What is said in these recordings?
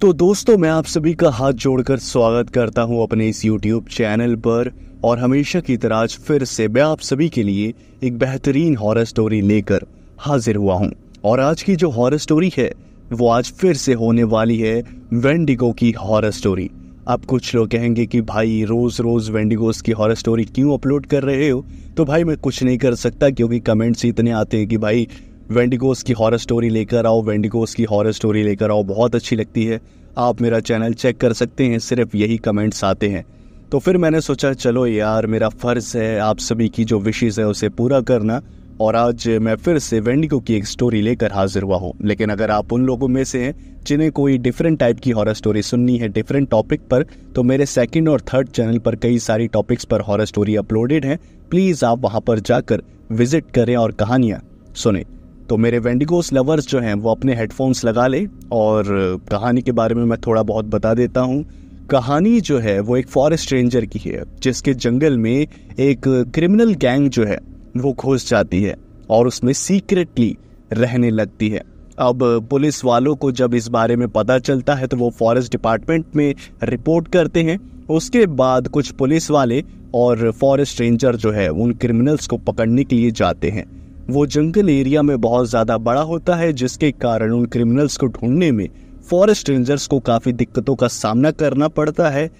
तो दोस्तों मैं आप सभी का हाथ जोड़कर स्वागत करता हूं अपने इस YouTube चैनल पर और हमेशा की तरह फिर से मैं आप सभी के लिए एक बेहतरीन हॉरर स्टोरी लेकर हाजिर हुआ हूं और आज की जो हॉरर स्टोरी है वो आज फिर से होने वाली है वेंडिगो की हॉरर स्टोरी अब कुछ लोग कहेंगे कि भाई रोज़ रोज़ वेंडिगोस की हॉरर स्टोरी क्यों अपलोड कर रहे हो तो भाई मैं कुछ नहीं कर सकता क्योंकि कमेंट्स इतने आते हैं कि भाई वेंडिगोस की हॉरर स्टोरी लेकर आओ वेंडिगोस की हॉरर स्टोरी लेकर आओ बहुत अच्छी लगती है आप मेरा चैनल चेक कर सकते हैं सिर्फ यही कमेंट्स आते हैं तो फिर मैंने सोचा चलो यार मेरा फ़र्ज़ है आप सभी की जो विशेज़ है उसे पूरा करना और आज मैं फिर से वेंडिगो की एक स्टोरी लेकर हाजिर हुआ हूँ लेकिन अगर आप उन लोगों में से हैं जिन्हें कोई डिफरेंट टाइप की हॉरर स्टोरी सुननी है डिफरेंट टॉपिक पर तो मेरे सेकंड और थर्ड चैनल पर कई सारी टॉपिक्स पर हॉरर स्टोरी अपलोडेड हैं प्लीज़ आप वहाँ पर जाकर विजिट करें और कहानियाँ सुने तो मेरे वेंडिगोस लवर्स जो हैं वो अपने हेडफोन्स लगा ले और कहानी के बारे में मैं थोड़ा बहुत बता देता हूँ कहानी जो है वो एक फॉरेस्ट रेंजर की है जिसके जंगल में एक क्रिमिनल गैंग जो है वो घुस जाती है और उसमें सीक्रेटली रहने लगती है अब पुलिस वालों को जब इस बारे में पता चलता है तो वो फॉरेस्ट डिपार्टमेंट में रिपोर्ट करते हैं उसके बाद कुछ पुलिस वाले और फॉरेस्ट रेंजर जो है उन क्रिमिनल्स को पकड़ने के लिए जाते हैं वो जंगल एरिया में बहुत ज़्यादा बड़ा होता है जिसके कारण उन क्रिमिनल्स को ढूंढने में फॉरेस्ट रेंजर्स को काफ़ी दिक्कतों का सामना करना पड़ता है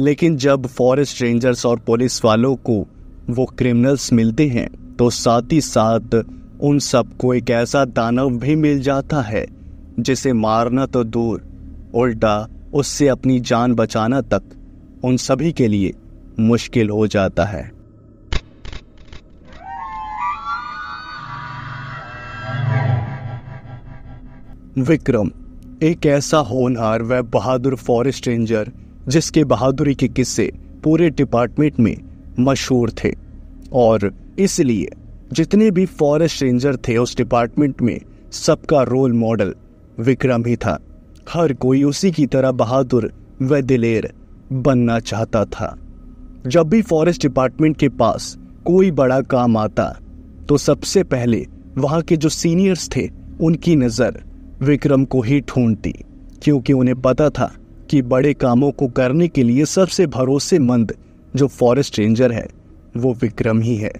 लेकिन जब फॉरेस्ट रेंजर्स और पुलिस वालों को वो क्रिमिनल्स मिलते हैं तो साथ ही साथ उन सबको एक ऐसा दानव भी मिल जाता है जिसे मारना तो दूर उल्टा उससे अपनी जान बचाना तक उन सभी के लिए मुश्किल हो जाता है विक्रम एक ऐसा होनहार व बहादुर फॉरेस्ट रेंजर जिसके बहादुरी के किस्से पूरे डिपार्टमेंट में मशहूर थे और इसलिए जितने भी फॉरेस्ट रेंजर थे उस डिपार्टमेंट में सबका रोल मॉडल विक्रम ही था हर कोई उसी की तरह बहादुर व दिलेर बनना चाहता था जब भी फॉरेस्ट डिपार्टमेंट के पास कोई बड़ा काम आता तो सबसे पहले वहाँ के जो सीनियर्स थे उनकी नज़र विक्रम को ही ढूंढती क्योंकि उन्हें पता था कि बड़े कामों को करने के लिए सबसे भरोसेमंद जो फॉरेस्ट रेंजर है वो विक्रम ही है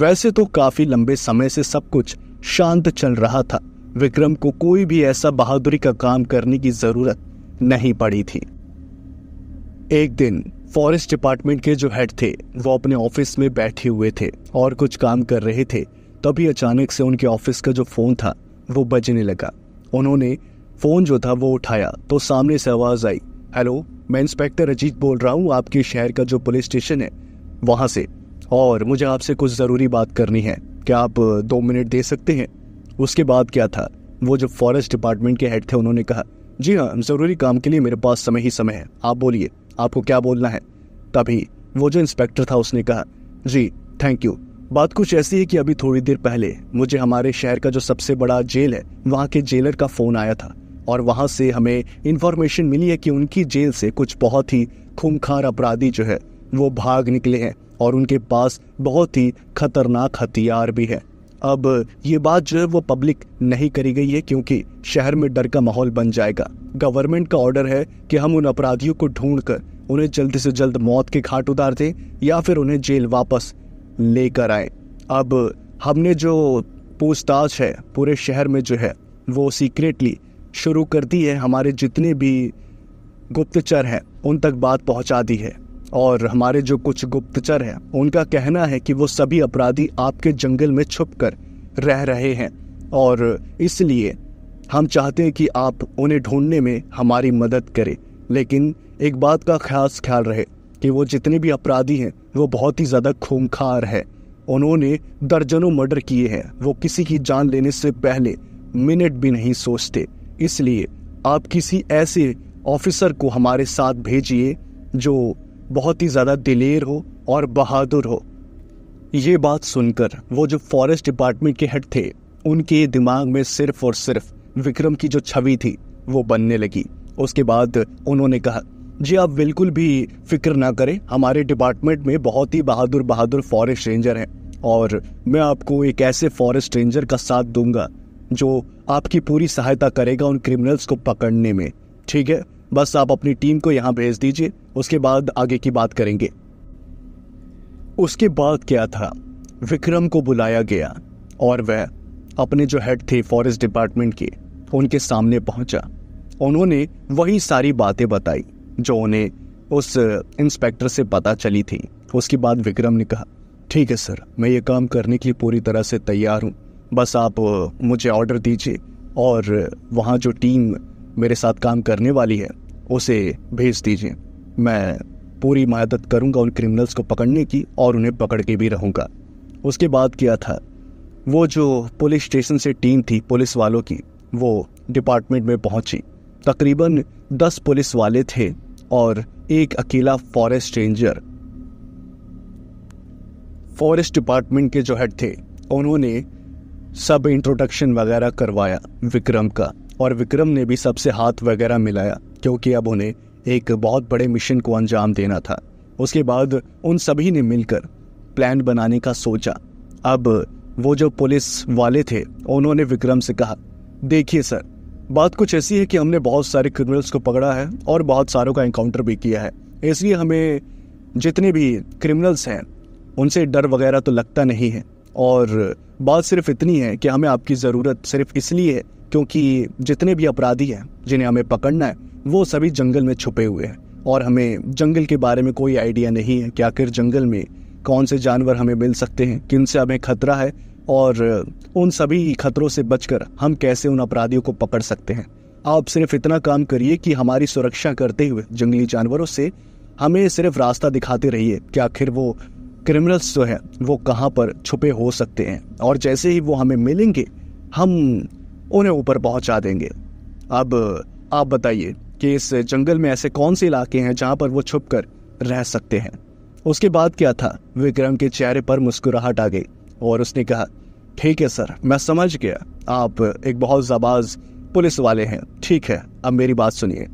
वैसे तो काफ़ी लंबे समय से सब कुछ शांत चल रहा था विक्रम को कोई भी ऐसा बहादुरी का काम करने की ज़रूरत नहीं पड़ी थी एक दिन फॉरेस्ट डिपार्टमेंट के जो हेड थे वो अपने ऑफिस में बैठे हुए थे और कुछ काम कर रहे थे तभी अचानक से उनके ऑफिस का जो फ़ोन था वो बजने लगा उन्होंने फ़ोन जो था वो उठाया तो सामने से आवाज़ आई हेलो मैं इंस्पेक्टर अजीत बोल रहा हूँ आपके शहर का जो पुलिस स्टेशन है वहाँ से और मुझे आपसे कुछ ज़रूरी बात करनी है क्या आप दो मिनट दे सकते हैं उसके बाद क्या था वो जो फॉरेस्ट डिपार्टमेंट के हेड थे उन्होंने कहा जी हाँ ज़रूरी काम के लिए मेरे पास समय ही समय है आप बोलिए आपको क्या बोलना है तभी वो जो इंस्पेक्टर था उसने कहा जी थैंक यू बात कुछ ऐसी है कि अभी थोड़ी देर पहले मुझे हमारे शहर का जो सबसे बड़ा जेल है वहाँ के जेलर का फ़ोन आया था और वहाँ से हमें इन्फॉर्मेशन मिली है कि उनकी जेल से कुछ बहुत ही खूंखार अपराधी जो है वो भाग निकले हैं और उनके पास बहुत ही खतरनाक हथियार भी है अब ये बात जो है वो पब्लिक नहीं करी गई है क्योंकि शहर में डर का माहौल बन जाएगा गवर्नमेंट का ऑर्डर है कि हम उन अपराधियों को ढूंढ कर उन्हें जल्द से जल्द मौत के घाट उतार दें या फिर उन्हें जेल वापस लेकर आए अब हमने जो पूछताछ है पूरे शहर में जो है वो सीक्रेटली शुरू कर दी है हमारे जितने भी गुप्तचर हैं उन तक बात पहुंचा दी है और हमारे जो कुछ गुप्तचर हैं उनका कहना है कि वो सभी अपराधी आपके जंगल में छुप कर रह रहे हैं और इसलिए हम चाहते हैं कि आप उन्हें ढूंढने में हमारी मदद करें लेकिन एक बात का खास ख्याल रहे कि वो जितने भी अपराधी हैं वो बहुत ही ज़्यादा खूंखार है उन्होंने दर्जनों मर्डर किए हैं वो किसी की जान लेने से पहले मिनट भी नहीं सोचते इसलिए आप किसी ऐसे ऑफिसर को हमारे साथ भेजिए जो बहुत ही ज़्यादा दिलेर हो और बहादुर हो ये बात सुनकर वो जो फॉरेस्ट डिपार्टमेंट के हेड थे उनके दिमाग में सिर्फ और सिर्फ विक्रम की जो छवि थी वो बनने लगी उसके बाद उन्होंने कहा जी आप बिल्कुल भी फिक्र ना करें हमारे डिपार्टमेंट में बहुत ही बहादुर बहादुर फॉरेस्ट रेंजर हैं और मैं आपको एक ऐसे फॉरेस्ट रेंजर का साथ दूंगा जो आपकी पूरी सहायता करेगा उन क्रिमिनल्स को पकड़ने में ठीक है बस आप अपनी टीम को यहाँ भेज दीजिए उसके बाद आगे की बात करेंगे उसके बाद क्या था विक्रम को बुलाया गया और वह अपने जो हेड थे फॉरेस्ट डिपार्टमेंट के उनके सामने पहुंचा उन्होंने वही सारी बातें बताई जो उन्हें उस इंस्पेक्टर से पता चली थी उसके बाद विक्रम ने कहा ठीक है सर मैं ये काम करने के लिए पूरी तरह से तैयार हूँ बस आप मुझे ऑर्डर दीजिए और वहाँ जो टीम मेरे साथ काम करने वाली है उसे भेज दीजिए मैं पूरी मदद करूँगा उन क्रिमिनल्स को पकड़ने की और उन्हें पकड़ के भी रहूँगा उसके बाद क्या था वो जो पुलिस स्टेशन से टीम थी पुलिस वालों की वो डिपार्टमेंट में पहुँची तकरीबन दस पुलिस वाले थे और एक अकेला फॉरेस्ट रेंजर फॉरेस्ट डिपार्टमेंट के जो हेड थे उन्होंने सब इंट्रोडक्शन वगैरह करवाया विक्रम का और विक्रम ने भी सबसे हाथ वगैरह मिलाया क्योंकि अब उन्हें एक बहुत बड़े मिशन को अंजाम देना था उसके बाद उन सभी ने मिलकर प्लान बनाने का सोचा अब वो जो पुलिस वाले थे उन्होंने विक्रम से कहा देखिए सर बात कुछ ऐसी है कि हमने बहुत सारे क्रिमिनल्स को पकड़ा है और बहुत सारों का इंकाउंटर भी किया है इसलिए हमें जितने भी क्रिमिनल्स हैं उनसे डर वगैरह तो लगता नहीं है और बात सिर्फ इतनी है कि हमें आपकी ज़रूरत सिर्फ इसलिए है क्योंकि जितने भी अपराधी हैं जिन्हें हमें पकड़ना है वो सभी जंगल में छुपे हुए हैं और हमें जंगल के बारे में कोई आइडिया नहीं है कि आखिर जंगल में कौन से जानवर हमें मिल सकते हैं किन से हमें खतरा है और उन सभी खतरों से बचकर हम कैसे उन अपराधियों को पकड़ सकते हैं आप सिर्फ इतना काम करिए कि हमारी सुरक्षा करते हुए जंगली जानवरों से हमें सिर्फ रास्ता दिखाते रहिए कि आखिर वो क्रिमिनल्स जो हैं वो कहाँ पर छुपे हो सकते हैं और जैसे ही वो हमें मिलेंगे हम उन्हें ऊपर पहुँचा देंगे अब आप बताइए कि इस जंगल में ऐसे कौन से इलाके हैं जहाँ पर वो छुप कर रह सकते हैं उसके बाद क्या था विक्रम के चेहरे पर मुस्कुराहट आ गई और उसने कहा ठीक है सर मैं समझ गया आप एक बहुत जबाज पुलिस वाले हैं ठीक है अब मेरी बात सुनिए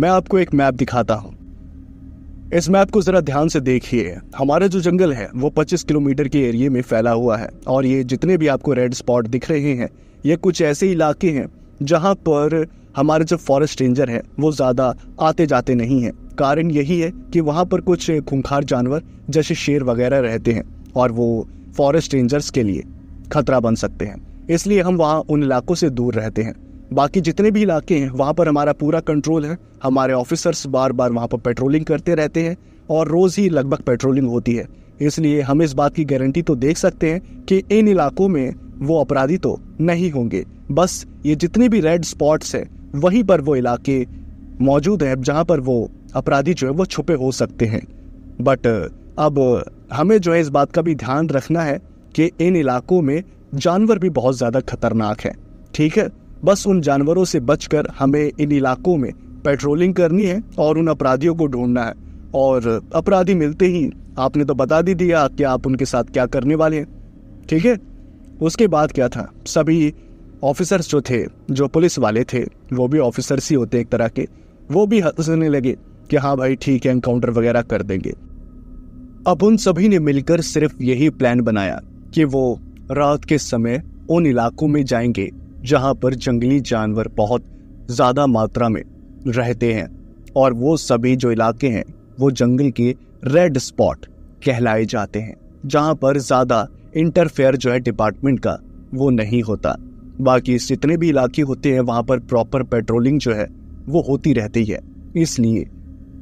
मैं आपको एक मैप दिखाता हूँ इस मैप को ज़रा ध्यान से देखिए हमारा जो जंगल है वो 25 किलोमीटर के एरिए में फैला हुआ है और ये जितने भी आपको रेड स्पॉट दिख रहे हैं ये कुछ ऐसे इलाके हैं जहाँ पर हमारे जो फॉरेस्ट रेंजर हैं वो ज़्यादा आते जाते नहीं हैं कारण यही है कि वहाँ पर कुछ खूंखार जानवर जैसे शेर वगैरह रहते हैं और वो फॉरेस्ट रेंजर्स के लिए खतरा बन सकते हैं इसलिए हम वहाँ उन इलाकों से दूर रहते हैं बाकी जितने भी इलाके हैं वहाँ पर हमारा पूरा कंट्रोल है हमारे ऑफिसर्स बार बार वहाँ पर पेट्रोलिंग करते रहते हैं और रोज़ ही लगभग पेट्रोलिंग होती है इसलिए हम इस बात की गारंटी तो देख सकते हैं कि इन इलाकों में वो अपराधी तो नहीं होंगे बस ये जितने भी रेड स्पॉट्स हैं वहीं पर वो इलाके मौजूद हैं जहाँ पर वो अपराधी जो है वो छुपे हो सकते हैं बट अब हमें जो है इस बात का भी ध्यान रखना है कि इन इलाकों में जानवर भी बहुत ज़्यादा खतरनाक हैं ठीक है बस उन जानवरों से बचकर हमें इन इलाकों में पेट्रोलिंग करनी है और उन अपराधियों को ढूंढना है और अपराधी मिलते ही आपने तो बता दी दिया कि आप उनके साथ क्या करने वाले हैं ठीक है उसके बाद क्या था सभी ऑफिसर्स जो थे जो पुलिस वाले थे वो भी ऑफिसर्स ही होते एक तरह के वो भी हंसने लगे कि हाँ भाई ठीक है एनकाउंटर वगैरह कर देंगे अब उन सभी ने मिलकर सिर्फ यही प्लान बनाया कि वो रात के समय उन इलाकों में जाएंगे जहाँ पर जंगली जानवर बहुत ज़्यादा मात्रा में रहते हैं और वो सभी जो इलाके हैं वो जंगल के रेड स्पॉट कहलाए जाते हैं जहाँ पर ज़्यादा इंटरफेयर जो है डिपार्टमेंट का वो नहीं होता बाकी जितने भी इलाके होते हैं वहाँ पर प्रॉपर पेट्रोलिंग जो है वो होती रहती है इसलिए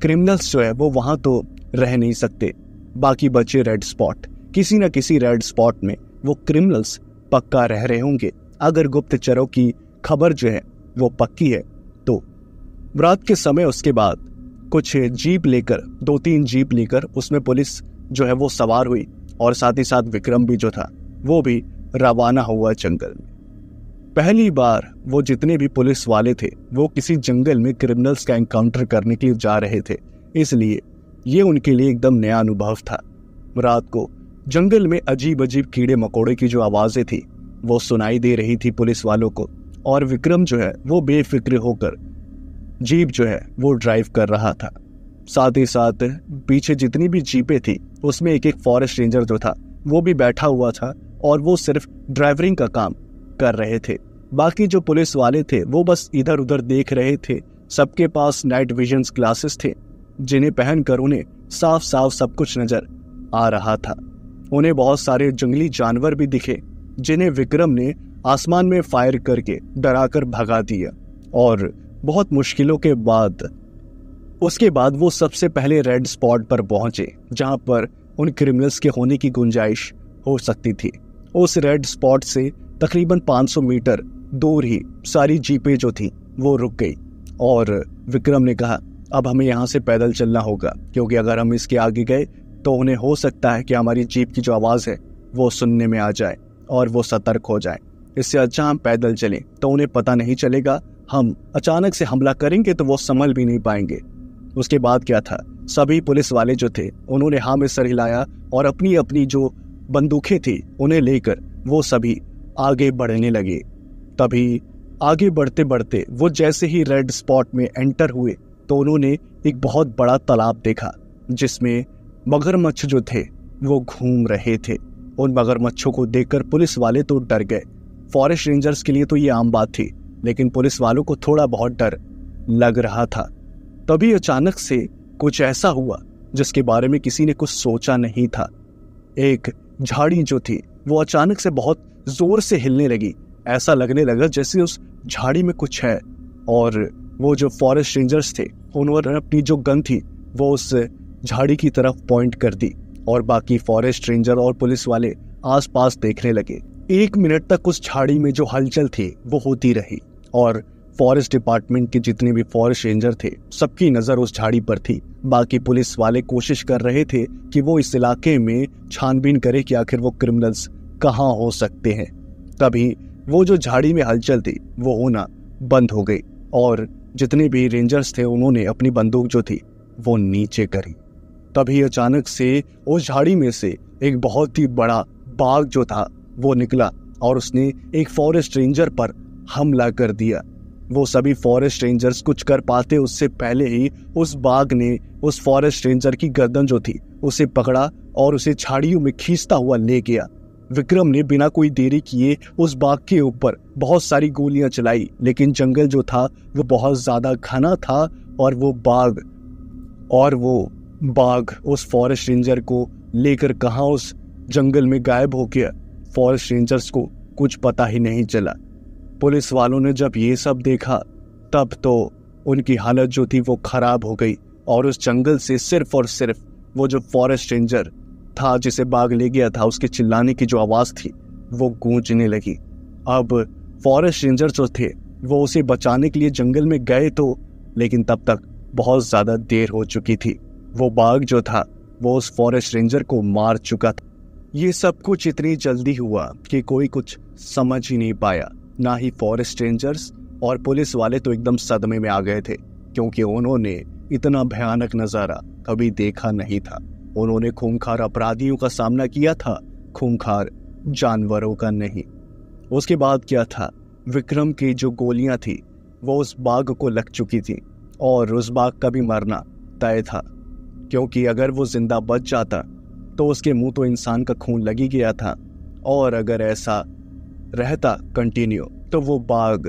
क्रिमिनल्स जो है वो वहाँ तो रह नहीं सकते बाकी बचे रेड स्पॉट किसी न किसी रेड स्पॉट में वो क्रिमिनल्स पक्का रह रहे होंगे अगर गुप्तचरों की खबर जो है वो पक्की है तो रात के समय उसके बाद कुछ जीप लेकर दो तीन जीप लेकर उसमें पुलिस जो है वो सवार हुई और साथ ही साथ विक्रम भी जो था वो भी रवाना हुआ जंगल में पहली बार वो जितने भी पुलिस वाले थे वो किसी जंगल में क्रिमिनल्स का एनकाउंटर करने के लिए जा रहे थे इसलिए ये उनके लिए एकदम नया अनुभव था रात को जंगल में अजीब अजीब कीड़े मकोड़े की जो आवाज़ें थी वो सुनाई दे रही थी पुलिस वालों को और विक्रम जो है वो बेफिक्र होकर जीप जो है वो ड्राइव कर रहा था साथ ही साथ पीछे जितनी भी जीपें थी उसमें एक एक फॉरेस्ट रेंजर जो था वो भी बैठा हुआ था और वो सिर्फ ड्राइवरिंग का काम कर रहे थे बाकी जो पुलिस वाले थे वो बस इधर उधर देख रहे थे सबके पास नाइट विजन ग्लासेस थे जिन्हें पहनकर उन्हें साफ साफ सब कुछ नजर आ रहा था उन्हें बहुत सारे जंगली जानवर भी दिखे जिन्हें विक्रम ने आसमान में फायर करके डराकर भगा दिया और बहुत मुश्किलों के बाद उसके बाद वो सबसे पहले रेड स्पॉट पर पहुंचे जहां पर उन क्रिमिनल्स के होने की गुंजाइश हो सकती थी उस रेड स्पॉट से तकरीबन 500 मीटर दूर ही सारी जीपें जो थी वो रुक गई और विक्रम ने कहा अब हमें यहाँ से पैदल चलना होगा क्योंकि अगर हम इसके आगे गए तो उन्हें हो सकता है कि हमारी जीप की जो आवाज़ है वो सुनने में आ जाए और वो सतर्क हो जाए इससे अच्छा हम पैदल चलें तो उन्हें पता नहीं चलेगा हम अचानक से हमला करेंगे तो वो संभल भी नहीं पाएंगे उसके बाद क्या था सभी पुलिस वाले जो थे उन्होंने हाँ में सर हिलाया और अपनी अपनी जो बंदूकें थी उन्हें लेकर वो सभी आगे बढ़ने लगे तभी आगे बढ़ते बढ़ते वो जैसे ही रेड स्पॉट में एंटर हुए तो उन्होंने एक बहुत बड़ा तालाब देखा जिसमें मगरमच्छ जो थे वो घूम रहे थे उन मगरमच्छों को देखकर पुलिस वाले तो डर गए फॉरेस्ट रेंजर्स के लिए तो ये आम बात थी लेकिन पुलिस वालों को थोड़ा बहुत डर लग रहा था तभी अचानक से कुछ ऐसा हुआ जिसके बारे में किसी ने कुछ सोचा नहीं था एक झाड़ी जो थी वो अचानक से बहुत जोर से हिलने लगी ऐसा लगने लगा जैसे उस झाड़ी में कुछ है और वो जो फॉरेस्ट रेंजर्स थे उन्होंने अपनी जो गन थी वो उस झाड़ी की तरफ पॉइंट कर दी और बाकी फॉरेस्ट रेंजर और पुलिस वाले आसपास देखने लगे एक मिनट तक उस झाड़ी में जो हलचल थी वो होती रही और फॉरेस्ट डिपार्टमेंट के जितने भी फॉरेस्ट रेंजर थे सबकी नजर उस झाड़ी पर थी बाकी पुलिस वाले कोशिश कर रहे थे कि वो इस इलाके में छानबीन करे कि आखिर वो क्रिमिनल्स कहाँ हो सकते हैं तभी वो जो झाड़ी में हलचल थी वो होना बंद हो गई और जितने भी रेंजर्स थे उन्होंने अपनी बंदूक जो थी वो नीचे करी तभी अचानक से उस झाड़ी में से एक बहुत ही बड़ा बाघ जो था वो निकला और उसने एक फॉरेस्ट रेंजर पर हमला कर दिया वो सभी फॉरेस्ट रेंजर्स कुछ कर पाते उससे पहले ही उस बाघ ने उस फॉरेस्ट रेंजर की गर्दन जो थी उसे पकड़ा और उसे झाड़ियों में खींचता हुआ ले गया विक्रम ने बिना कोई देरी किए उस बाघ के ऊपर बहुत सारी गोलियां चलाई लेकिन जंगल जो था वो बहुत ज़्यादा घना था और वो बाघ और वो बाघ उस फॉरेस्ट रेंजर को लेकर कहाँ उस जंगल में गायब हो गया फॉरेस्ट रेंजर्स को कुछ पता ही नहीं चला पुलिस वालों ने जब ये सब देखा तब तो उनकी हालत जो थी वो खराब हो गई और उस जंगल से सिर्फ और सिर्फ वो जो फॉरेस्ट रेंजर था जिसे बाघ ले गया था उसके चिल्लाने की जो आवाज़ थी वो गूंजने लगी अब फॉरेस्ट रेंजर जो थे वो उसे बचाने के लिए जंगल में गए तो लेकिन तब तक बहुत ज़्यादा देर हो चुकी थी वो बाघ जो था वो उस फॉरेस्ट रेंजर को मार चुका था ये सब कुछ इतनी जल्दी हुआ कि कोई कुछ समझ ही नहीं पाया ना ही फॉरेस्ट रेंजर्स और पुलिस वाले तो एकदम सदमे में आ गए थे क्योंकि उन्होंने इतना भयानक नज़ारा कभी देखा नहीं था उन्होंने खूंखार अपराधियों का सामना किया था खूंखार जानवरों का नहीं उसके बाद क्या था विक्रम की जो गोलियां थी वो उस बाघ को लग चुकी थी और उस बाघ का भी मरना तय था क्योंकि अगर वो जिंदा बच जाता तो उसके मुंह तो इंसान का खून लग ही गया था और अगर ऐसा रहता कंटिन्यू तो वो बाघ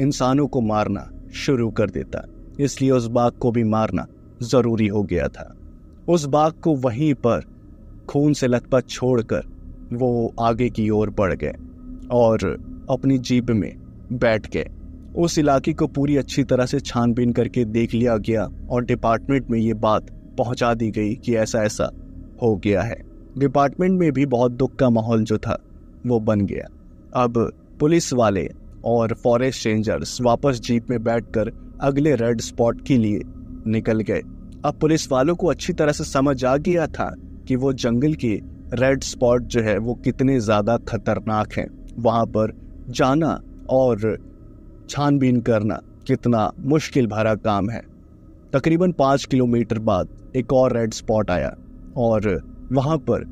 इंसानों को मारना शुरू कर देता इसलिए उस बाघ को भी मारना ज़रूरी हो गया था उस बाग को वहीं पर खून से लथपथ छोड़कर वो आगे की ओर बढ़ गए और अपनी जीप में बैठ गए उस इलाके को पूरी अच्छी तरह से छानबीन करके देख लिया गया और डिपार्टमेंट में ये बात पहुंचा दी गई कि ऐसा ऐसा हो गया है डिपार्टमेंट में भी बहुत दुख का माहौल जो था वो बन गया अब पुलिस वाले और फॉरेस्ट रेंजर्स वापस जीप में बैठकर अगले रेड स्पॉट के लिए निकल गए अब पुलिस वालों को अच्छी तरह से समझ आ गया था कि वो जंगल के रेड स्पॉट जो है वो कितने ज़्यादा खतरनाक हैं वहाँ पर जाना और छानबीन करना कितना मुश्किल भरा काम है तकरीबन पाँच किलोमीटर बाद एक और रेड स्पॉट आया और वहाँ पर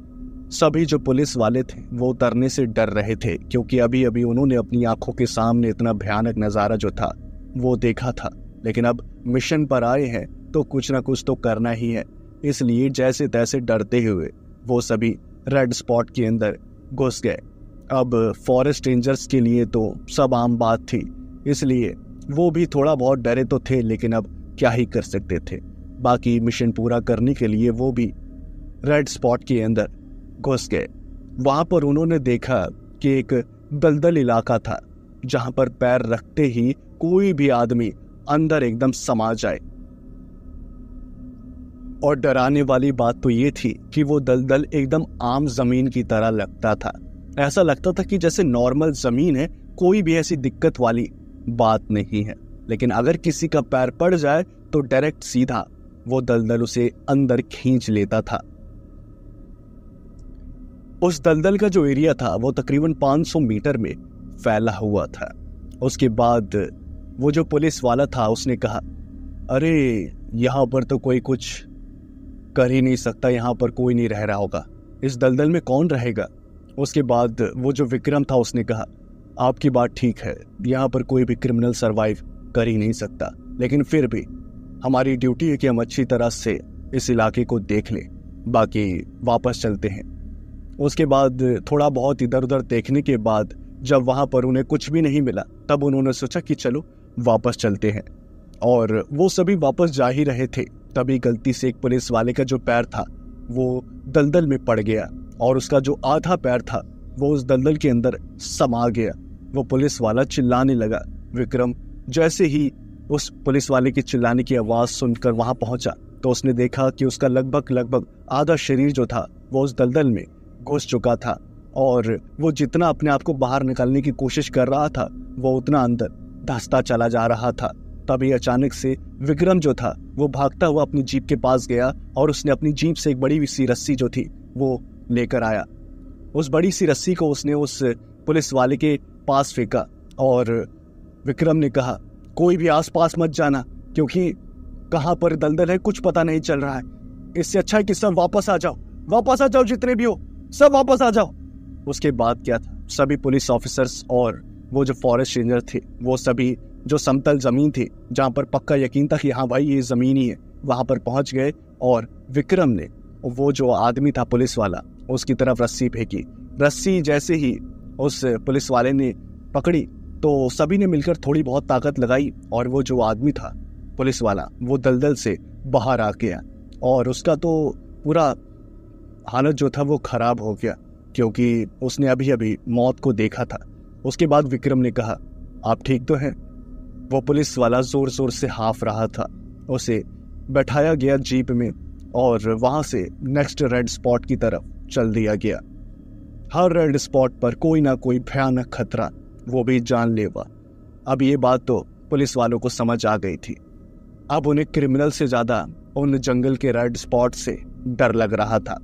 सभी जो पुलिस वाले थे वो उतरने से डर रहे थे क्योंकि अभी अभी उन्होंने अपनी आंखों के सामने इतना भयानक नज़ारा जो था वो देखा था लेकिन अब मिशन पर आए हैं तो कुछ ना कुछ तो करना ही है इसलिए जैसे तैसे डरते हुए वो सभी रेड स्पॉट के अंदर घुस गए अब फॉरेस्ट रेंजर्स के लिए तो सब आम बात थी इसलिए वो भी थोड़ा बहुत डरे तो थे लेकिन अब क्या ही कर सकते थे बाकी मिशन पूरा करने के लिए वो भी रेड स्पॉट के अंदर घुस गए वहाँ पर उन्होंने देखा कि एक दलदल इलाका था जहाँ पर पैर रखते ही कोई भी आदमी अंदर एकदम समा जाए और डराने वाली बात तो ये थी कि वो दलदल एकदम आम जमीन की तरह लगता था ऐसा लगता था कि जैसे नॉर्मल जमीन है कोई भी ऐसी दिक्कत वाली बात नहीं है लेकिन अगर किसी का पैर पड़ जाए तो डायरेक्ट सीधा वो दलदल उसे अंदर खींच लेता था उस दलदल का जो एरिया था वो तकरीबन 500 मीटर में फैला हुआ था उसके बाद वो जो पुलिस वाला था उसने कहा अरे यहाँ पर तो कोई कुछ कर ही नहीं सकता यहाँ पर कोई नहीं रह रहा होगा इस दलदल में कौन रहेगा उसके बाद वो जो विक्रम था उसने कहा आपकी बात ठीक है यहाँ पर कोई भी क्रिमिनल सर्वाइव कर ही नहीं सकता लेकिन फिर भी हमारी ड्यूटी है कि हम अच्छी तरह से इस इलाके को देख लें बाकी वापस चलते हैं उसके बाद थोड़ा बहुत इधर उधर देखने के बाद जब वहाँ पर उन्हें कुछ भी नहीं मिला तब उन्होंने सोचा कि चलो वापस चलते हैं और वो सभी वापस जा ही रहे थे तभी गलती से एक पुलिस वाले का जो पैर था वो दलदल में पड़ गया और उसका जो आधा पैर था वो उस दलदल के अंदर समा गया वो पुलिस वाला चिल्लाने लगा विक्रम जैसे ही उस पुलिस वाले के चिल्लाने की आवाज़ सुनकर वहां पहुंचा तो उसने देखा कि उसका लगभग लगभग आधा शरीर जो था वो उस दलदल में घुस चुका था और वो जितना अपने आप को बाहर निकालने की कोशिश कर रहा था वो उतना अंदर धसता चला जा रहा था तभी अचानक से विक्रम जो था वो भागता हुआ अपनी जीप के पास गया और उसने अपनी जीप से एक बड़ी सी रस्सी जो थी वो लेकर आया उस बड़ी सी रस्सी को उसने उस पुलिस वाले के पास फेंका और विक्रम ने कहा कोई भी आसपास मत जाना क्योंकि कहाँ पर दलदल है कुछ पता नहीं चल रहा है इससे अच्छा है कि सब वापस आ जाओ वापस आ जाओ जितने भी हो सब वापस आ जाओ उसके बाद क्या था सभी पुलिस ऑफिसर्स और वो जो फॉरेस्ट रेंजर थे वो सभी जो समतल ज़मीन थी जहाँ पर पक्का यकीन था कि हाँ भाई ये ज़मीन ही है वहाँ पर पहुँच गए और विक्रम ने वो जो आदमी था पुलिस वाला उसकी तरफ रस्सी फेंकी रस्सी जैसे ही उस पुलिस वाले ने पकड़ी तो सभी ने मिलकर थोड़ी बहुत ताकत लगाई और वो जो आदमी था पुलिस वाला वो दलदल से बाहर आ गया और उसका तो पूरा हालत जो था वो ख़राब हो गया क्योंकि उसने अभी अभी मौत को देखा था उसके बाद विक्रम ने कहा आप ठीक तो हैं वो पुलिस वाला ज़ोर ज़ोर से हाफ रहा था उसे बैठाया गया जीप में और वहां से नेक्स्ट रेड स्पॉट की तरफ चल दिया गया हर रेड स्पॉट पर कोई ना कोई भयानक खतरा वो भी जानलेवा अब ये बात तो पुलिस वालों को समझ आ गई थी अब उन्हें क्रिमिनल से ज़्यादा उन जंगल के रेड स्पॉट से डर लग रहा था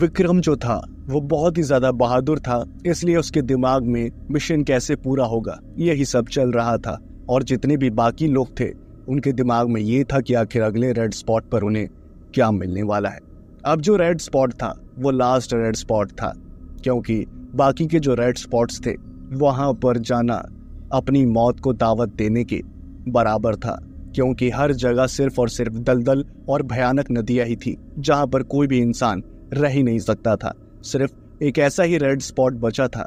विक्रम जो था वो बहुत ही ज्यादा बहादुर था इसलिए उसके दिमाग में मिशन कैसे पूरा होगा यही सब चल रहा था और जितने भी बाकी लोग थे उनके दिमाग में ये था कि आखिर अगले रेड स्पॉट पर उन्हें क्या मिलने वाला है अब जो रेड स्पॉट था वो लास्ट रेड स्पॉट था क्योंकि बाकी के जो रेड स्पॉट्स थे वहाँ पर जाना अपनी मौत को दावत देने के बराबर था क्योंकि हर जगह सिर्फ और सिर्फ दलदल और भयानक नदियाँ ही थी जहाँ पर कोई भी इंसान रह ही नहीं सकता था सिर्फ एक ऐसा ही रेड स्पॉट बचा था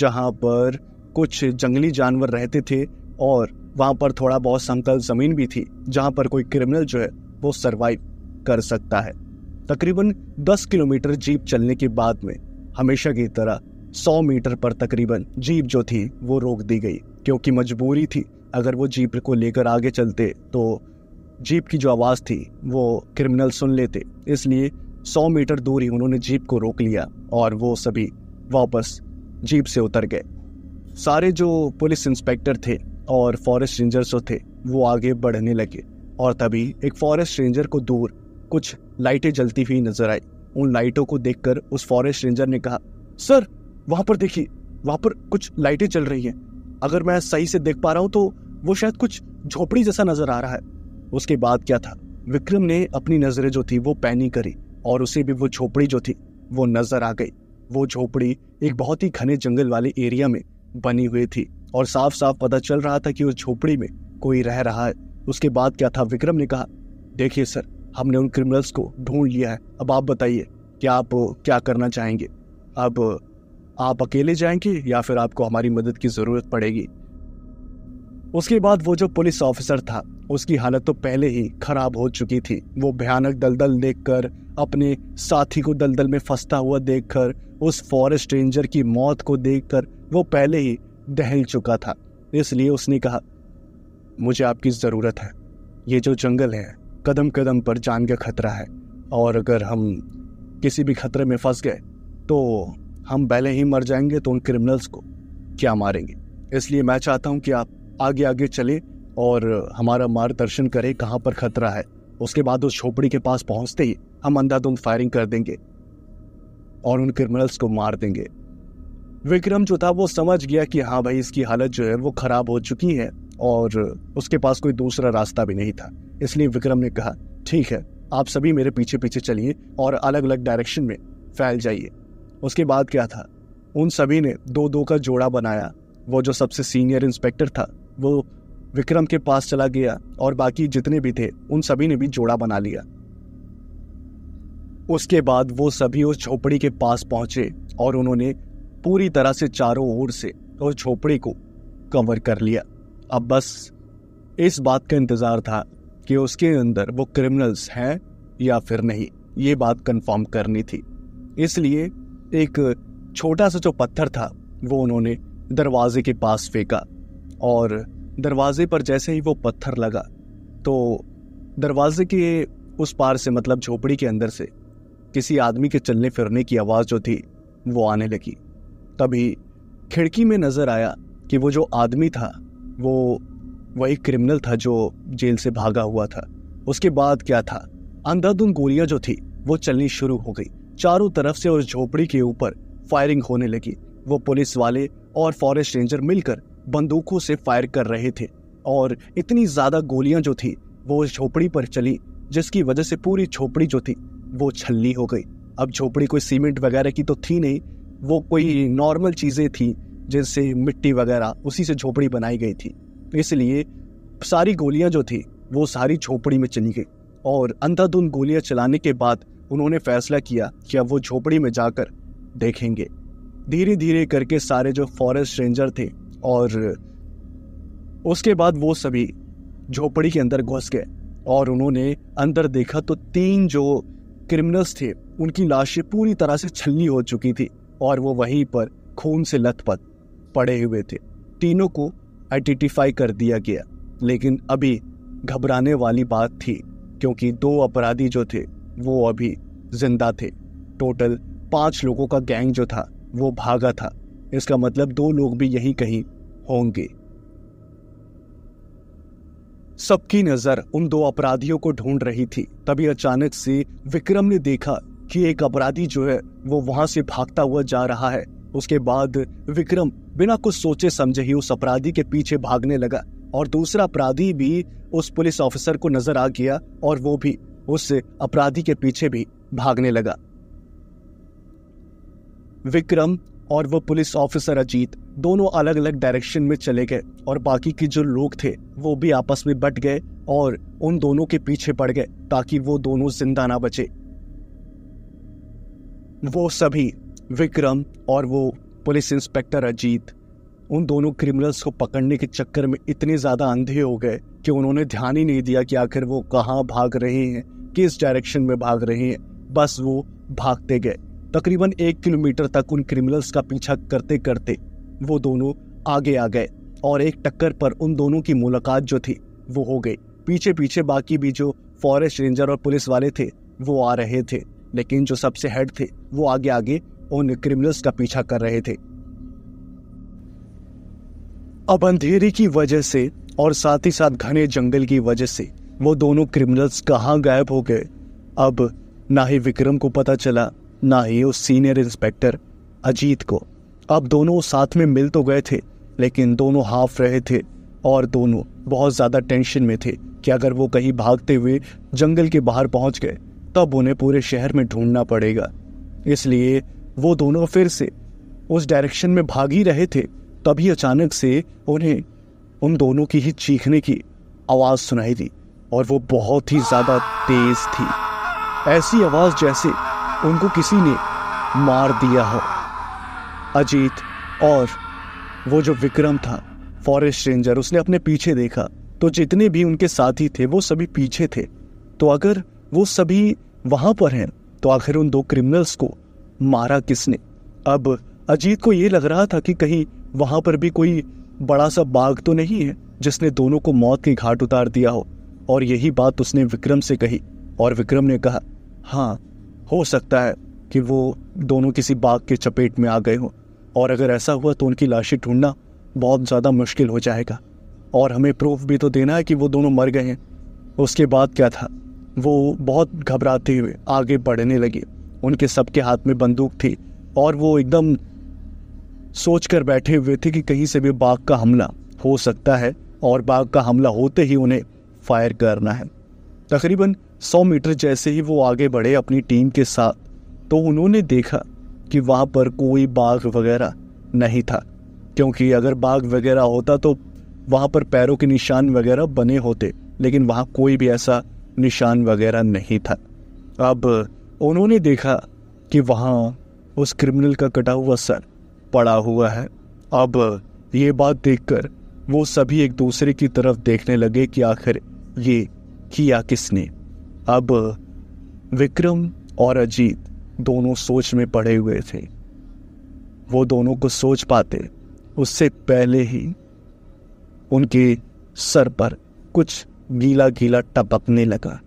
जहाँ पर कुछ जंगली जानवर रहते थे और वहाँ पर थोड़ा बहुत समतल ज़मीन भी थी जहाँ पर कोई क्रिमिनल जो है वो सरवाइव कर सकता है तकरीबन 10 किलोमीटर जीप चलने के बाद में हमेशा की तरह 100 मीटर पर तकरीबन जीप जो थी वो रोक दी गई क्योंकि मजबूरी थी अगर वो जीप को लेकर आगे चलते तो जीप की जो आवाज़ थी वो क्रिमिनल सुन लेते इसलिए सौ मीटर दूर ही उन्होंने जीप को रोक लिया और वो सभी वापस जीप से उतर गए सारे जो पुलिस इंस्पेक्टर थे और फॉरेस्ट रेंजर्स थे वो आगे बढ़ने लगे और तभी एक फॉरेस्ट रेंजर को दूर कुछ लाइटें जलती हुई नजर आई उन लाइटों को देखकर उस फॉरेस्ट रेंजर ने कहा सर वहां पर देखिए वहां पर कुछ लाइटें चल रही हैं अगर मैं सही से देख पा रहा हूँ तो वो शायद कुछ झोपड़ी जैसा नज़र आ रहा है उसके बाद क्या था विक्रम ने अपनी नज़रें जो थी वो पैनी करी और उसे भी वो झोपड़ी जो थी वो नजर आ गई वो झोपड़ी एक बहुत ही घने जंगल वाले एरिया में बनी हुई थी और साफ साफ पता चल रहा था कि उस झोपड़ी में कोई रह रहा है उसके बाद क्या था विक्रम ने कहा देखिए सर हमने उन क्रिमिनल्स को ढूंढ लिया है अब आप बताइए कि आप क्या करना चाहेंगे अब आप अकेले जाएंगे या फिर आपको हमारी मदद की ज़रूरत पड़ेगी उसके बाद वो जो पुलिस ऑफिसर था उसकी हालत तो पहले ही खराब हो चुकी थी वो भयानक दलदल देखकर अपने साथी को दलदल में फंसता हुआ देखकर उस फॉरेस्ट रेंजर की मौत को देखकर वो पहले ही दहल चुका था इसलिए उसने कहा मुझे आपकी ज़रूरत है ये जो जंगल है कदम कदम पर जान का खतरा है और अगर हम किसी भी खतरे में फंस गए तो हम पहले ही मर जाएंगे तो उन क्रिमिनल्स को क्या मारेंगे इसलिए मैं चाहता हूँ कि आप आगे आगे चले और हमारा मार्गदर्शन करें कहाँ पर खतरा है उसके बाद उस झोपड़ी के पास पहुँचते ही हम अंधाधुंध फायरिंग कर देंगे और उन क्रिमिनल्स को मार देंगे विक्रम जो था वो समझ गया कि हाँ भाई इसकी हालत जो है वो ख़राब हो चुकी है और उसके पास कोई दूसरा रास्ता भी नहीं था इसलिए विक्रम ने कहा ठीक है आप सभी मेरे पीछे पीछे चलिए और अलग अलग डायरेक्शन में फैल जाइए उसके बाद क्या था उन सभी ने दो दो का जोड़ा बनाया वो जो सबसे सीनियर इंस्पेक्टर था वो विक्रम के पास चला गया और बाकी जितने भी थे उन सभी ने भी जोड़ा बना लिया उसके बाद वो सभी उस झोपड़ी के पास पहुंचे और उन्होंने पूरी तरह से चारों ओर से उस झोपड़ी को कवर कर लिया अब बस इस बात का इंतज़ार था कि उसके अंदर वो क्रिमिनल्स हैं या फिर नहीं ये बात कंफर्म करनी थी इसलिए एक छोटा सा जो पत्थर था वो उन्होंने दरवाजे के पास फेंका और दरवाजे पर जैसे ही वो पत्थर लगा तो दरवाजे के उस पार से मतलब झोपड़ी के अंदर से किसी आदमी के चलने फिरने की आवाज़ जो थी वो आने लगी तभी खिड़की में नज़र आया कि वो जो आदमी था वो वही क्रिमिनल था जो जेल से भागा हुआ था उसके बाद क्या था अंधाधुन गोलियां जो थी वो चलनी शुरू हो गई चारों तरफ से उस झोपड़ी के ऊपर फायरिंग होने लगी वो पुलिस वाले और फॉरेस्ट रेंजर मिलकर बंदूकों से फायर कर रहे थे और इतनी ज़्यादा गोलियां जो थी वो उस झोपड़ी पर चली जिसकी वजह से पूरी झोपड़ी जो थी वो छलनी हो गई अब झोपड़ी कोई सीमेंट वगैरह की तो थी नहीं वो कोई नॉर्मल चीज़ें थी जैसे मिट्टी वगैरह उसी से झोपड़ी बनाई गई थी तो इसलिए सारी गोलियां जो थी वो सारी झोपड़ी में चली गई और अंधाधुन गोलियां चलाने के बाद उन्होंने फैसला किया कि अब वो झोपड़ी में जाकर देखेंगे धीरे धीरे करके सारे जो फॉरेस्ट रेंजर थे और उसके बाद वो सभी झोपड़ी के अंदर घुस गए और उन्होंने अंदर देखा तो तीन जो क्रिमिनल्स थे उनकी लाशें पूरी तरह से छलनी हो चुकी थी और वो वहीं पर खून से लथपथ पड़े हुए थे तीनों को आइडेंटिफाई कर दिया गया लेकिन अभी घबराने वाली बात थी क्योंकि दो अपराधी जो थे वो अभी जिंदा थे टोटल पांच लोगों का गैंग जो था वो भागा था इसका मतलब दो लोग भी यहीं कहीं होंगे सबकी नजर उन दो अपराधियों को ढूंढ रही थी तभी अचानक से विक्रम ने देखा कि एक अपराधी जो है वो वहां से भागता हुआ जा रहा है उसके बाद विक्रम बिना कुछ सोचे समझे ही उस अपराधी के पीछे भागने लगा और दूसरा अपराधी भी उस पुलिस ऑफिसर को नजर आ गया और वो भी उस अपराधी के पीछे भी भागने लगा विक्रम और वो पुलिस ऑफिसर अजीत दोनों अलग अलग डायरेक्शन में चले गए और बाकी के जो लोग थे वो भी आपस में बट गए और उन दोनों के पीछे पड़ गए ताकि वो दोनों जिंदा ना बचे वो सभी विक्रम और वो पुलिस इंस्पेक्टर अजीत उन दोनों क्रिमिनल्स को पकड़ने के चक्कर में इतने ज़्यादा अंधे हो गए कि उन्होंने ध्यान ही नहीं दिया कि आखिर वो कहाँ भाग रहे हैं किस डायरेक्शन में भाग रहे हैं बस वो भागते गए तकरीबन एक किलोमीटर तक उन क्रिमिनल्स का पीछा करते करते वो दोनों आगे आ गए और एक टक्कर पर उन दोनों की मुलाकात जो थी वो हो गई पीछे पीछे बाकी भी जो फॉरेस्ट रेंजर और पुलिस वाले थे वो आ रहे थे लेकिन जो सबसे हेड थे वो आगे आगे उन क्रिमिनल्स का पीछा कर रहे थे अब अंधेरे की वजह से और साथ ही साथ घने जंगल की वजह से वो दोनों क्रिमिनल्स कहाँ गायब हो गए अब ना ही विक्रम को पता चला ना ही उस सीनियर इंस्पेक्टर अजीत को अब दोनों साथ में मिल तो गए थे लेकिन दोनों हाफ रहे थे और दोनों बहुत ज़्यादा टेंशन में थे कि अगर वो कहीं भागते हुए जंगल के बाहर पहुंच गए तब उन्हें पूरे शहर में ढूंढना पड़ेगा इसलिए वो दोनों फिर से उस डायरेक्शन में भाग ही रहे थे तभी अचानक से उन्हें उन दोनों की ही चीखने की आवाज़ सुनाई दी और वो बहुत ही ज़्यादा तेज़ थी ऐसी आवाज़ जैसे उनको किसी ने मार दिया हो अजीत और वो जो विक्रम था फॉरेस्ट रेंजर उसने अपने पीछे देखा तो जितने भी उनके साथी थे वो सभी पीछे थे तो अगर वो सभी वहां पर हैं तो आखिर उन दो क्रिमिनल्स को मारा किसने अब अजीत को ये लग रहा था कि कहीं वहां पर भी कोई बड़ा सा बाघ तो नहीं है जिसने दोनों को मौत के घाट उतार दिया हो और यही बात उसने विक्रम से कही और विक्रम ने कहा हाँ हो सकता है कि वो दोनों किसी बाग के चपेट में आ गए हों और अगर ऐसा हुआ तो उनकी लाशें ढूंढना बहुत ज़्यादा मुश्किल हो जाएगा और हमें प्रूफ भी तो देना है कि वो दोनों मर गए हैं उसके बाद क्या था वो बहुत घबराते हुए आगे बढ़ने लगे उनके सबके हाथ में बंदूक थी और वो एकदम सोच कर बैठे हुए थे कि कहीं से भी बाघ का हमला हो सकता है और बाघ का हमला होते ही उन्हें फायर करना है तकरीबन 100 मीटर जैसे ही वो आगे बढ़े अपनी टीम के साथ तो उन्होंने देखा कि वहाँ पर कोई बाघ वगैरह नहीं था क्योंकि अगर बाघ वगैरह होता तो वहाँ पर पैरों के निशान वगैरह बने होते लेकिन वहाँ कोई भी ऐसा निशान वगैरह नहीं था अब उन्होंने देखा कि वहाँ उस क्रिमिनल का कटा हुआ सर पड़ा हुआ है अब ये बात देखकर वो सभी एक दूसरे की तरफ देखने लगे कि आखिर ये किया किसने अब विक्रम और अजीत दोनों सोच में पड़े हुए थे वो दोनों को सोच पाते उससे पहले ही उनके सर पर कुछ गीला गीला टपकने लगा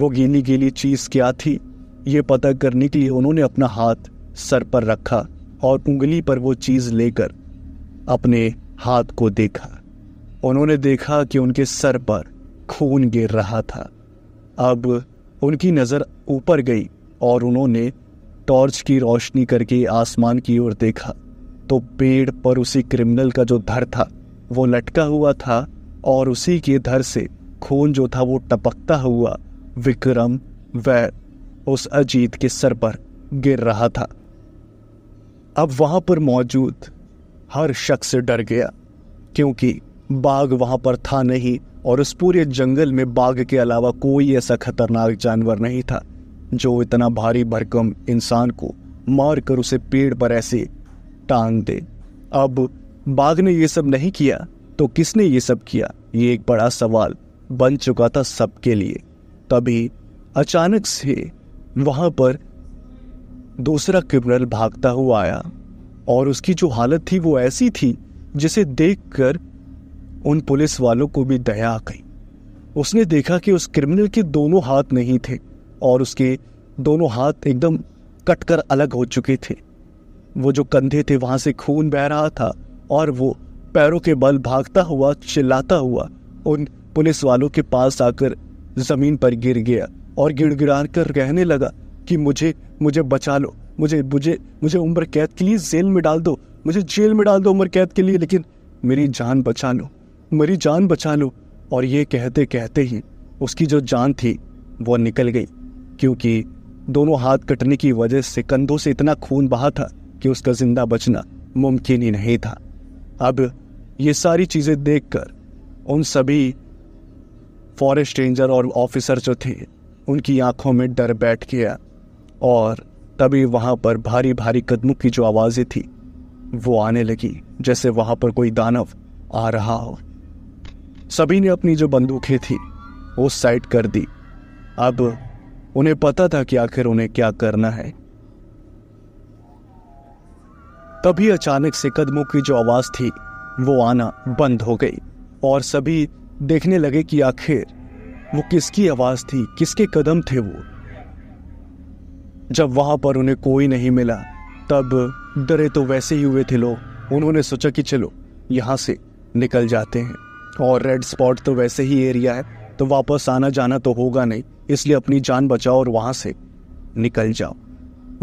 वो गीली गीली चीज़ क्या थी ये पता करने के लिए उन्होंने अपना हाथ सर पर रखा और उंगली पर वो चीज़ लेकर अपने हाथ को देखा उन्होंने देखा कि उनके सर पर खून गिर रहा था अब उनकी नज़र ऊपर गई और उन्होंने टॉर्च की रोशनी करके आसमान की ओर देखा तो पेड़ पर उसी क्रिमिनल का जो धर था वो लटका हुआ था और उसी के धर से खून जो था वो टपकता हुआ विक्रम व उस अजीत के सर पर गिर रहा था अब वहाँ पर मौजूद हर शख्स डर गया क्योंकि बाघ वहाँ पर था नहीं और उस पूरे जंगल में बाघ के अलावा कोई ऐसा खतरनाक जानवर नहीं था जो इतना भारी भरकम इंसान को मार कर उसे पेड़ पर ऐसे टांग दे अब बाघ ने ये सब नहीं किया तो किसने ये सब किया ये एक बड़ा सवाल बन चुका था सबके लिए तभी अचानक से वहां पर दूसरा क्रिमिनल भागता हुआ आया और उसकी जो हालत थी वो ऐसी थी जिसे देखकर उन पुलिस वालों को भी दया आ गई उसने देखा कि उस क्रिमिनल के दोनों हाथ नहीं थे और उसके दोनों हाथ एकदम कट कर अलग हो चुके थे वो जो कंधे थे वहां से खून बह रहा था और वो पैरों के बल भागता हुआ चिल्लाता हुआ उन पुलिस वालों के पास आकर ज़मीन पर गिर गया और गिड़गिड़ा कर कहने लगा कि मुझे मुझे बचा लो मुझे मुझे मुझे उम्र कैद के लिए जेल में डाल दो मुझे जेल में डाल दो उम्र कैद के लिए लेकिन मेरी जान बचा लो मेरी जान बचा लो और ये कहते कहते ही उसकी जो जान थी वो निकल गई क्योंकि दोनों हाथ कटने की वजह से कंधों से इतना खून बहा था कि उसका जिंदा बचना मुमकिन ही नहीं था अब ये सारी चीज़ें देखकर उन सभी फॉरेस्ट रेंजर और ऑफिसर जो थे उनकी आंखों में डर बैठ गया और तभी वहाँ पर भारी भारी कदमों की जो आवाज़ें थी वो आने लगी जैसे वहाँ पर कोई दानव आ रहा हो सभी ने अपनी जो बंदूकें थी वो साइड कर दी अब उन्हें पता था कि आखिर उन्हें क्या करना है तभी अचानक से कदमों की जो आवाज थी वो आना बंद हो गई और सभी देखने लगे कि आखिर वो किसकी आवाज थी किसके कदम थे वो जब वहां पर उन्हें कोई नहीं मिला तब डरे तो वैसे ही हुए थे लोग उन्होंने सोचा कि चलो यहां से निकल जाते हैं और रेड स्पॉट तो वैसे ही एरिया है तो वापस आना जाना तो होगा नहीं इसलिए अपनी जान बचाओ और वहां से निकल जाओ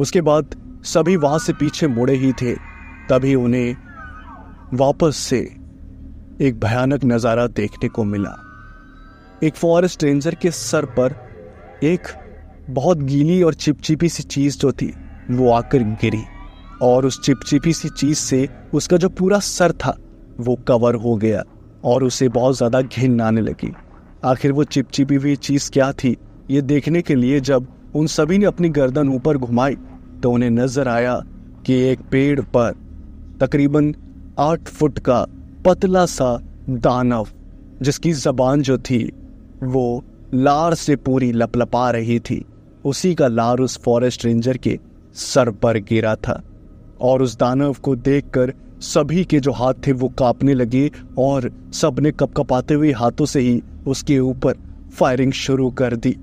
उसके बाद सभी वहां से पीछे मुड़े ही थे तभी उन्हें वापस से एक भयानक नज़ारा देखने को मिला एक फॉरेस्ट रेंजर के सर पर एक बहुत गीली और चिपचिपी सी चीज़ जो थी वो आकर गिरी और उस चिपचिपी सी चीज़ से उसका जो पूरा सर था वो कवर हो गया और उसे बहुत ज़्यादा घिन आने लगी आखिर वो चिपचिपी हुई चीज़ क्या थी ये देखने के लिए जब उन सभी ने अपनी गर्दन ऊपर घुमाई तो उन्हें नजर आया कि एक पेड़ पर तकरीबन आठ फुट का पतला सा दानव जिसकी जबान जो थी वो लार से पूरी लपलपा रही थी उसी का लार उस फॉरेस्ट रेंजर के सर पर गिरा था और उस दानव को देखकर सभी के जो हाथ थे वो कांपने लगे और सबने ने कपकपाते हुए हाथों से ही उसके ऊपर फायरिंग शुरू कर दी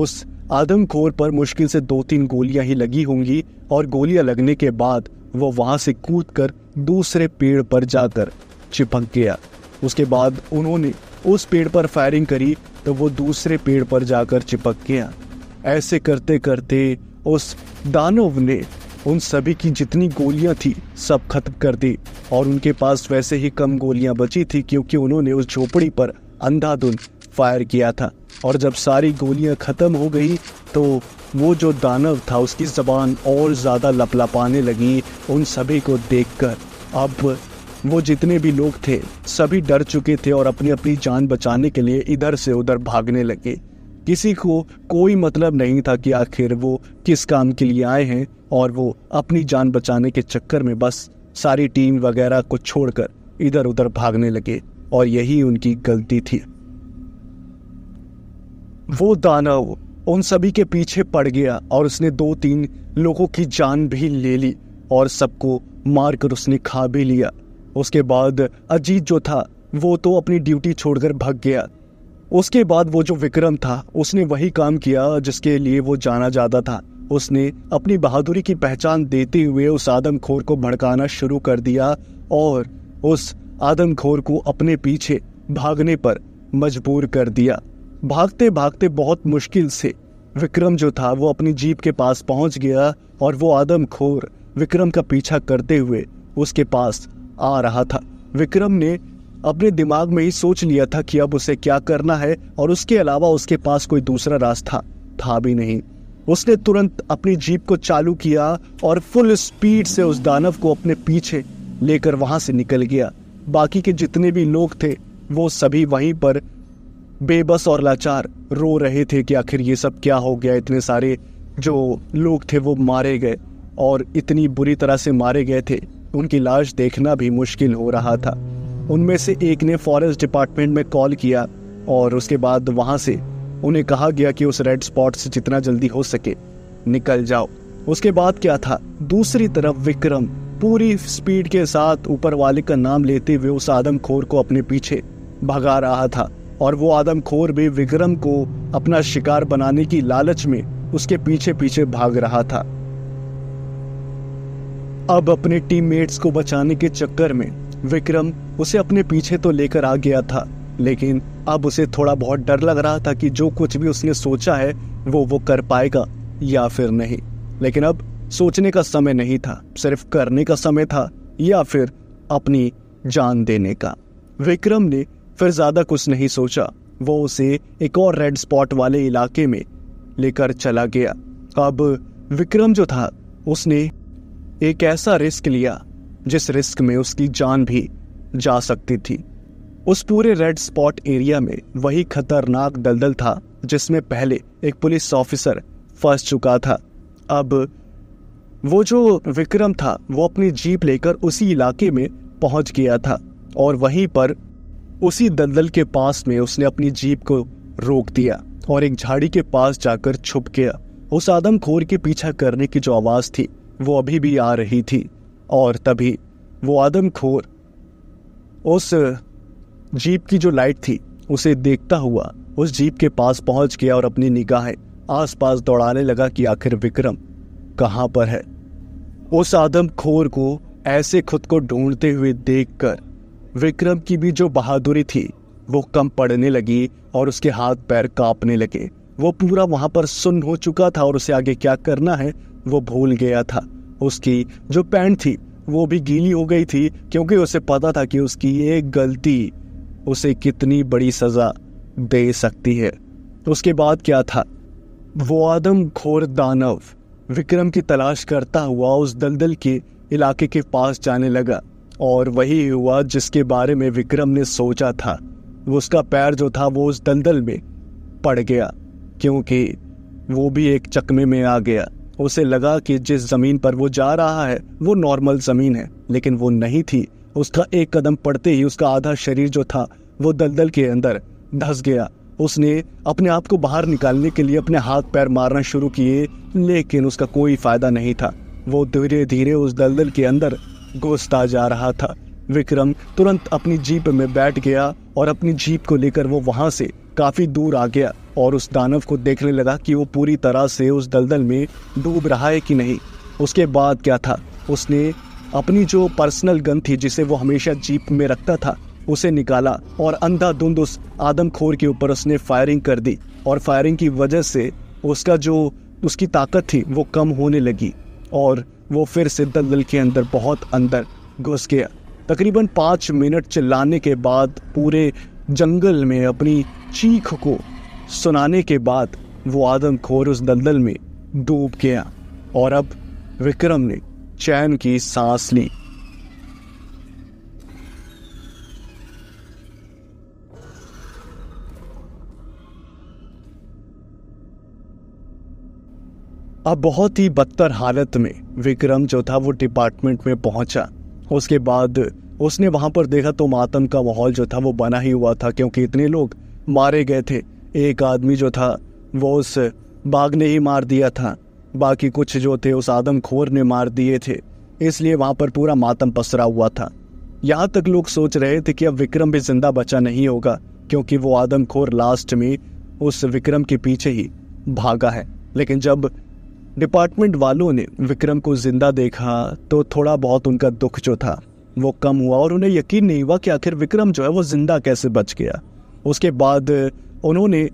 उस आदमखोर पर मुश्किल से दो तीन गोलियां ही लगी होंगी और गोलियां लगने के बाद वो वहां से कूद कर दूसरे पेड़ पर जाकर चिपक गया उसके बाद उन्होंने उस पेड़ पर फायरिंग करी तो वो दूसरे पेड़ पर जाकर चिपक गया ऐसे करते करते उस दानव ने उन सभी की जितनी गोलियां थी सब खत्म कर दी और उनके पास वैसे ही कम गोलियां बची थी क्योंकि उन्होंने उस झोपड़ी पर अंधाधुंध फायर किया था और जब सारी गोलियां खत्म हो गई तो वो जो दानव था उसकी जबान और ज़्यादा लपलपाने लगी उन सभी को देखकर अब वो जितने भी लोग थे सभी डर चुके थे और अपनी अपनी जान बचाने के लिए इधर से उधर भागने लगे किसी को कोई मतलब नहीं था कि आखिर वो किस काम के लिए आए हैं और वो अपनी जान बचाने के चक्कर में बस सारी टीम वगैरह को छोड़कर इधर उधर भागने लगे और यही उनकी गलती थी वो दानव उन सभी के पीछे पड़ गया और उसने दो तीन लोगों की जान भी ले ली और सबको मारकर उसने खा भी लिया उसके बाद अजीत जो था वो तो अपनी ड्यूटी छोड़कर भाग गया उसके बाद वो जो विक्रम था उसने वही काम किया जिसके लिए वो जाना जाता था उसने अपनी बहादुरी की पहचान देते हुए उस आदमखोर को भड़काना शुरू कर दिया और उस आदमखोर को अपने पीछे भागने पर मजबूर कर दिया भागते भागते बहुत मुश्किल से विक्रम जो था वो अपनी जीप के पास पहुंच गया और वो आदमखोर विक्रम का पीछा करते हुए उसके पास आ रहा था विक्रम ने अपने दिमाग में ही सोच लिया था कि अब उसे क्या करना है और उसके अलावा उसके पास कोई दूसरा रास्ता था भी नहीं उसने तुरंत अपनी जीप को चालू किया और फुल स्पीड से उस दानव को अपने पीछे लेकर वहां से निकल गया बाकी के जितने भी लोग थे वो सभी वहीं पर बेबस और लाचार रो रहे थे कि आखिर ये सब क्या हो गया इतने सारे जो लोग थे वो मारे गए और इतनी बुरी तरह से मारे गए थे उनकी लाश देखना भी मुश्किल हो रहा था उनमें से एक ने फॉरेस्ट डिपार्टमेंट में कॉल किया और उसके बाद वहाँ से उन्हें कहा गया कि उस रेड स्पॉट से जितना जल्दी हो सके निकल जाओ उसके बाद क्या था दूसरी तरफ विक्रम पूरी स्पीड के साथ ऊपर वाले का नाम लेते हुए उस आदमखोर को अपने पीछे भगा रहा था और वो आदमखोर भी विक्रम को अपना शिकार बनाने की लालच में उसके पीछे पीछे भाग रहा था अब अपने टीममेट्स को बचाने के चक्कर में विक्रम उसे अपने पीछे तो लेकर आ गया था लेकिन अब उसे थोड़ा बहुत डर लग रहा था कि जो कुछ भी उसने सोचा है वो वो कर पाएगा या फिर नहीं लेकिन अब सोचने का समय नहीं था सिर्फ करने का समय था या फिर अपनी जान देने का विक्रम ने फिर ज़्यादा कुछ नहीं सोचा वो उसे एक और रेड स्पॉट वाले इलाके में लेकर चला गया अब विक्रम जो था उसने एक ऐसा रिस्क लिया जिस रिस्क में उसकी जान भी जा सकती थी उस पूरे रेड स्पॉट एरिया में वही खतरनाक दलदल था जिसमें पहले एक पुलिस ऑफिसर फंस चुका था अब वो जो विक्रम था वो अपनी जीप लेकर उसी इलाके में पहुंच गया था और वहीं पर उसी दलदल के पास में उसने अपनी जीप को रोक दिया और एक झाड़ी के पास जाकर छुप गया उस आदमखोर के पीछा करने की जो आवाज़ थी वो अभी भी आ रही थी और तभी वो आदमखोर उस जीप की जो लाइट थी उसे देखता हुआ उस जीप के पास पहुंच गया और अपनी निगाहें आसपास दौड़ाने लगा कि आखिर विक्रम कहां पर है उस खोर को ऐसे खुद को ढूंढते हुए देखकर विक्रम की भी जो बहादुरी थी वो कम पड़ने लगी और उसके हाथ पैर कांपने लगे वो पूरा वहां पर सुन हो चुका था और उसे आगे क्या करना है वो भूल गया था उसकी जो पैंट थी वो भी गीली हो गई थी क्योंकि उसे पता था कि उसकी एक गलती उसे कितनी बड़ी सज़ा दे सकती है उसके बाद क्या था वो आदम घोर दानव विक्रम की तलाश करता हुआ उस दलदल के इलाके के पास जाने लगा और वही हुआ जिसके बारे में विक्रम ने सोचा था वो उसका पैर जो था वो उस दलदल में पड़ गया क्योंकि वो भी एक चकमे में आ गया उसे लगा कि जिस ज़मीन पर वो जा रहा है वो नॉर्मल ज़मीन है लेकिन वो नहीं थी उसका एक कदम पड़ते ही उसका आधा शरीर जो था वो दलदल के अंदर धस गया उसने अपने आप को बाहर निकालने के लिए अपने हाथ पैर मारना शुरू किए लेकिन उसका कोई फ़ायदा नहीं था वो धीरे धीरे उस दलदल के अंदर घुसता जा रहा था विक्रम तुरंत अपनी जीप में बैठ गया और अपनी जीप को लेकर वो वहां से काफ़ी दूर आ गया और उस दानव को देखने लगा कि वो पूरी तरह से उस दलदल में डूब रहा है कि नहीं उसके बाद क्या था उसने अपनी जो पर्सनल गन थी जिसे वो हमेशा जीप में रखता था उसे निकाला और अंधाधुंध उस आदमखोर के ऊपर उसने फायरिंग कर दी और फायरिंग की वजह से उसका जो उसकी ताकत थी वो कम होने लगी और वो फिर से दलदल के अंदर बहुत अंदर घुस गया तकरीबन पाँच मिनट चिल्लाने के बाद पूरे जंगल में अपनी चीख को सुनाने के बाद वो आदमखोर उस दलदल में डूब गया और अब विक्रम ने चैन की सांस ली अब बहुत ही बदतर हालत में विक्रम जो था वो डिपार्टमेंट में पहुंचा उसके बाद उसने वहां पर देखा तो मातम का माहौल जो था वो बना ही हुआ था क्योंकि इतने लोग मारे गए थे एक आदमी जो था वो उस बाघ ने ही मार दिया था बाकी कुछ जो थे उस आदमखोर ने मार दिए थे इसलिए वहां पर पूरा मातम पसरा हुआ था यहाँ तक लोग सोच रहे थे कि अब विक्रम भी जिंदा बचा नहीं होगा क्योंकि वो आदमखोर लास्ट में उस विक्रम के पीछे ही भागा है लेकिन जब डिपार्टमेंट वालों ने विक्रम को जिंदा देखा तो थोड़ा बहुत उनका दुख जो था वो कम हुआ और उन्हें यकीन नहीं हुआ कि आखिर विक्रम जो है वो जिंदा कैसे बच गया उसके बाद उन्होंने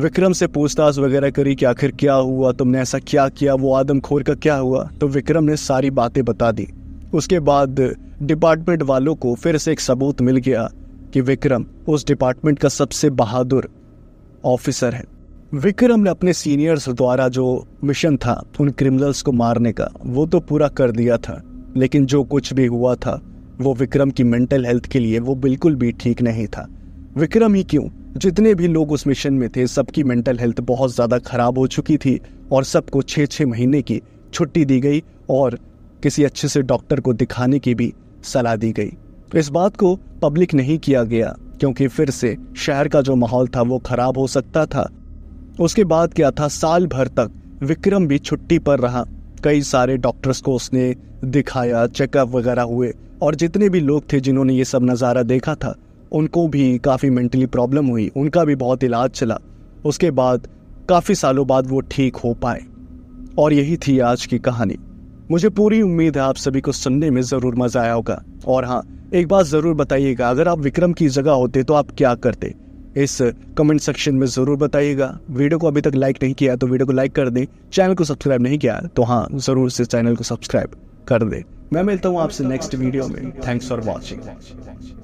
विक्रम से पूछताछ वगैरह करी कि आखिर क्या हुआ तुमने ऐसा क्या किया वो आदमखोर का क्या हुआ तो विक्रम ने सारी बातें बता दी उसके बाद डिपार्टमेंट वालों को फिर से एक सबूत मिल गया कि विक्रम उस डिपार्टमेंट का सबसे बहादुर ऑफिसर है विक्रम ने अपने सीनियर्स द्वारा जो मिशन था उन क्रिमिनल्स को मारने का वो तो पूरा कर दिया था लेकिन जो कुछ भी हुआ था वो विक्रम की मेंटल हेल्थ के लिए वो बिल्कुल भी ठीक नहीं था विक्रम ही क्यों जितने भी लोग उस मिशन में थे सबकी मेंटल हेल्थ बहुत ज़्यादा खराब हो चुकी थी और सबको छः छः महीने की छुट्टी दी गई और किसी अच्छे से डॉक्टर को दिखाने की भी सलाह दी गई तो इस बात को पब्लिक नहीं किया गया क्योंकि फिर से शहर का जो माहौल था वो खराब हो सकता था उसके बाद क्या था साल भर तक विक्रम भी छुट्टी पर रहा कई सारे डॉक्टर्स को उसने दिखाया चेकअप वगैरह हुए और जितने भी लोग थे जिन्होंने ये सब नज़ारा देखा था उनको भी काफ़ी मेंटली प्रॉब्लम हुई उनका भी बहुत इलाज चला उसके बाद काफ़ी सालों बाद वो ठीक हो पाए और यही थी आज की कहानी मुझे पूरी उम्मीद है आप सभी को सुनने में ज़रूर मज़ा आया होगा और हाँ एक बात ज़रूर बताइएगा अगर आप विक्रम की जगह होते तो आप क्या करते इस कमेंट सेक्शन में ज़रूर बताइएगा वीडियो को अभी तक लाइक नहीं किया तो वीडियो को लाइक कर दें चैनल को सब्सक्राइब नहीं किया तो हाँ ज़रूर से चैनल को सब्सक्राइब कर दें मैं मिलता हूँ आपसे नेक्स्ट वीडियो में थैंक्स फॉर वॉचिंग